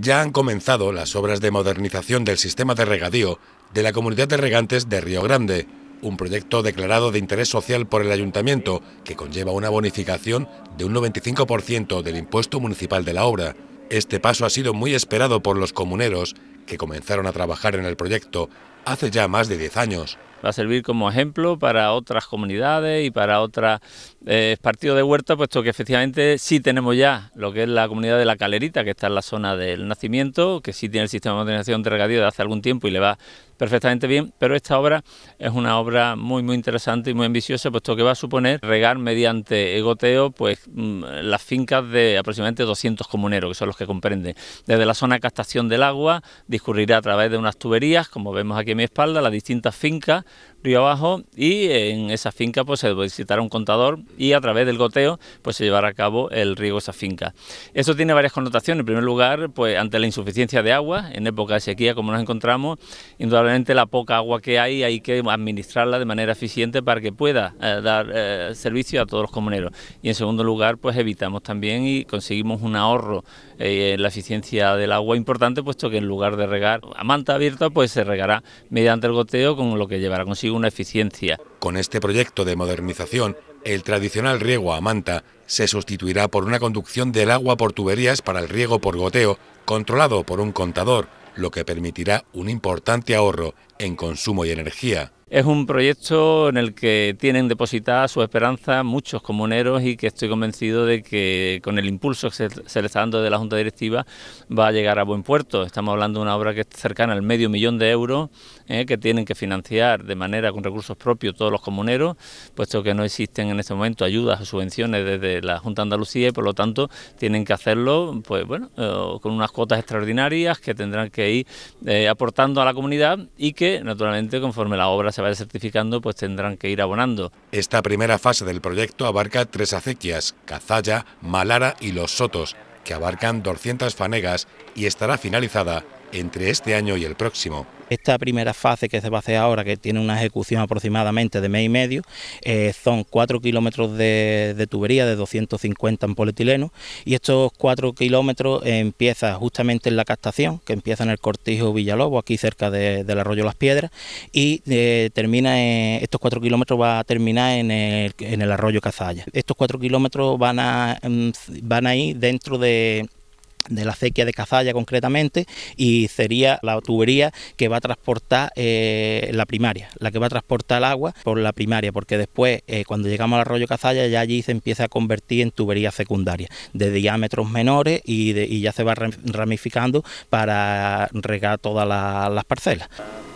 ya han comenzado las obras de modernización del sistema de regadío de la comunidad de regantes de Río Grande, un proyecto declarado de interés social por el ayuntamiento que conlleva una bonificación de un 95% del impuesto municipal de la obra. Este paso ha sido muy esperado por los comuneros que comenzaron a trabajar en el proyecto hace ya más de 10 años va a servir como ejemplo para otras comunidades y para otros eh, partidos de huerta, puesto que efectivamente sí tenemos ya lo que es la comunidad de La Calerita, que está en la zona del nacimiento, que sí tiene el sistema de modernización de regadío de hace algún tiempo y le va perfectamente bien, pero esta obra es una obra muy muy interesante y muy ambiciosa, puesto que va a suponer regar mediante goteo pues mm, las fincas de aproximadamente 200 comuneros, que son los que comprenden. Desde la zona de captación del agua discurrirá a través de unas tuberías, como vemos aquí a mi espalda, las distintas fincas río abajo y en esa finca pues se visitará un contador y a través del goteo pues se llevará a cabo el riego de esa finca. Eso tiene varias connotaciones. En primer lugar, pues ante la insuficiencia de agua en época de sequía como nos encontramos, indudablemente la poca agua que hay hay que administrarla de manera eficiente para que pueda eh, dar eh, servicio a todos los comuneros. Y en segundo lugar, pues evitamos también y conseguimos un ahorro eh, en la eficiencia del agua importante, puesto que en lugar de regar a manta abierta, pues se regará mediante el goteo, con lo que llevará consigo una eficiencia. Con este proyecto de modernización, el tradicional riego a manta se sustituirá por una conducción del agua por tuberías para el riego por goteo, controlado por un contador lo que permitirá un importante ahorro en consumo y energía. Es un proyecto en el que tienen depositada su esperanza muchos comuneros y que estoy convencido de que con el impulso que se, le está dando de la Junta Directiva va a llegar a buen puerto. Estamos hablando de una obra que es cercana al medio millón de euros eh, que tienen que financiar de manera con recursos propios todos los comuneros, puesto que no existen en este momento ayudas o subvenciones desde la Junta de Andalucía y por lo tanto tienen que hacerlo pues bueno, eh, con unas cuotas extraordinarias que tendrán que ir eh, aportando a la comunidad y que naturalmente conforme la obra se se vaya certificando, pues tendrán que ir abonando. Esta primera fase del proyecto abarca tres acequias, Cazalla, Malara y Los Sotos, que abarcan 200 fanegas y estará finalizada entre este año y el próximo. Esta primera fase que se va a hacer ahora, que tiene una ejecución aproximadamente de mes y medio, eh, son cuatro kilómetros de, tubería de 250 en polietileno y estos cuatro kilómetros empiezan justamente en la castación... que empieza en el cortijo Villalobo, aquí cerca del arroyo Las Piedras, y eh, termina estos cuatro kilómetros va a terminar en el, arroyo Cazalla. Estos cuatro kilómetros van a, mm, van a ir dentro de de la acequia de Cazalla concretamente, y sería la tubería que va a transportar eh, la primaria, la que va a transportar el agua por la primaria, porque después, eh, cuando llegamos al arroyo Cazalla, ya allí se empieza a convertir en tubería secundaria, de diámetros menores y, ya se va ramificando para regar todas las parcelas.